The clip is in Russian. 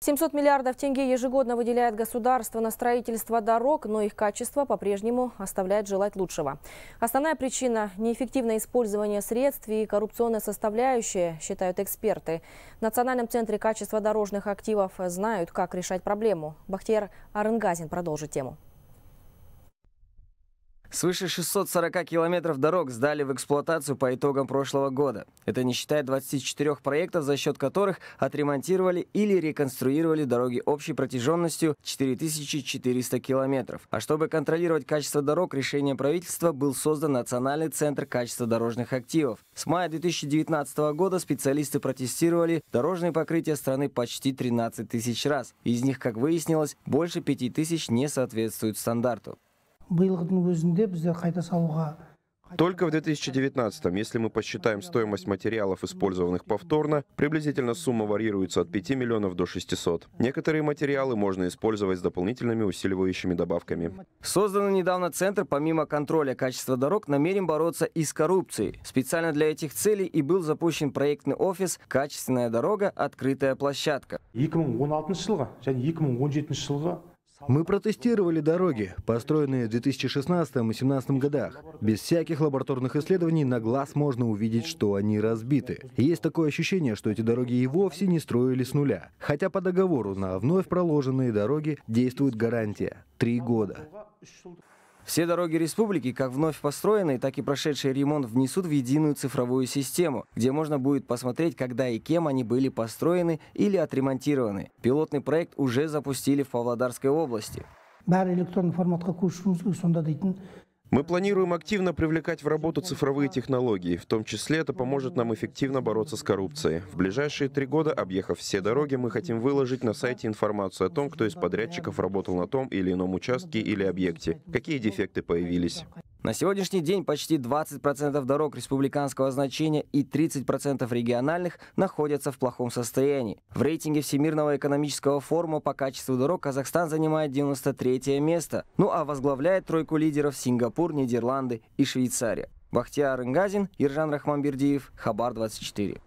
700 миллиардов тенге ежегодно выделяет государство на строительство дорог, но их качество по-прежнему оставляет желать лучшего. Основная причина – неэффективное использование средств и коррупционная составляющая, считают эксперты. В Национальном центре качества дорожных активов знают, как решать проблему. Бахтияр Арынгазин продолжит тему. Свыше 640 километров дорог сдали в эксплуатацию по итогам прошлого года. Это не считая 24 проектов, за счет которых отремонтировали или реконструировали дороги общей протяженностью 4400 километров. А чтобы контролировать качество дорог, решение правительства был создан Национальный центр качества дорожных активов. С мая 2019 года специалисты протестировали дорожные покрытия страны почти 13 тысяч раз. Из них, как выяснилось, больше 5 тысяч не соответствуют стандарту только в 2019, м если мы посчитаем стоимость материалов, использованных повторно, приблизительно сумма варьируется от 5 миллионов до 600. Некоторые материалы можно использовать с дополнительными усиливающими добавками. Созданный недавно центр, помимо контроля качества дорог, намерен бороться и с коррупцией. Специально для этих целей и был запущен проектный офис «Качественная дорога. Открытая площадка». 2016 мы протестировали дороги, построенные в 2016-2017 годах. Без всяких лабораторных исследований на глаз можно увидеть, что они разбиты. Есть такое ощущение, что эти дороги и вовсе не строили с нуля. Хотя по договору на вновь проложенные дороги действует гарантия – три года. Все дороги республики, как вновь построенные, так и прошедшие ремонт, внесут в единую цифровую систему, где можно будет посмотреть, когда и кем они были построены или отремонтированы. Пилотный проект уже запустили в Павлодарской области. Мы планируем активно привлекать в работу цифровые технологии, в том числе это поможет нам эффективно бороться с коррупцией. В ближайшие три года, объехав все дороги, мы хотим выложить на сайте информацию о том, кто из подрядчиков работал на том или ином участке или объекте, какие дефекты появились. На сегодняшний день почти 20% дорог республиканского значения и 30% региональных находятся в плохом состоянии. В рейтинге Всемирного экономического форума по качеству дорог Казахстан занимает 93 место, ну а возглавляет тройку лидеров Сингапур, Нидерланды и Швейцария. Бахтияр Ингазин, Иржан Рахманбердиев, Хабар 24.